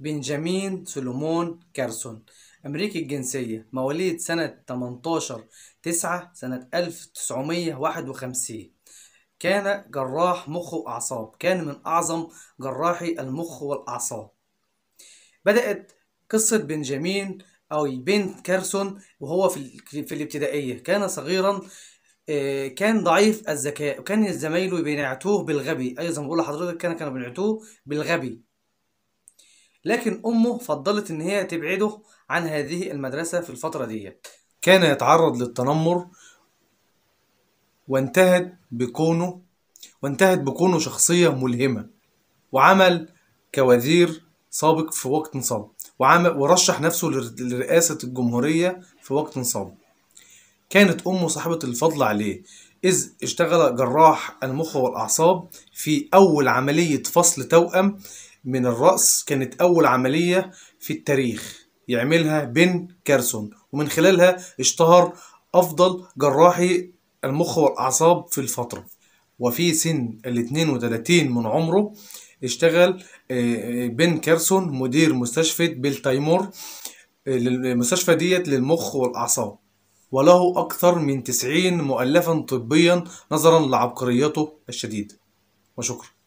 بنجامين سولومون كارسون أمريكي الجنسية مواليد سنة 18 9 سنة 1951 كان جراح مخ وأعصاب كان من أعظم جراحي المخ والأعصاب بدأت قصة بنجامين أو بن كارسون وهو في, في الابتدائية كان صغيرا آه، كان ضعيف الذكاء وكان زمايله بينعتوه بالغبي أيضا بقول لحضرتك كان كانوا بينعتوه بالغبي لكن أمه فضلت إن هي تبعده عن هذه المدرسة في الفترة دي كان يتعرض للتنمر وانتهت بكونه وانتهت بكونه شخصية ملهمة وعمل كوزير سابق في وقت صعب وعمل ورشح نفسه لرئاسة الجمهورية في وقت صعب كانت أمه صاحبة الفضل عليه إذ اشتغل جراح المخ والأعصاب في أول عملية فصل توأم من الرأس كانت أول عملية في التاريخ يعملها بن كارسون ومن خلالها اشتهر أفضل جراحي المخ والأعصاب في الفترة وفي سن ال 32 من عمره اشتغل آه، آه، بن كارسون مدير مستشفى بلتايمور آه، المستشفى ديت للمخ والأعصاب وله أكثر من 90 مؤلفا طبيا نظرا لعبقريته الشديدة وشكرا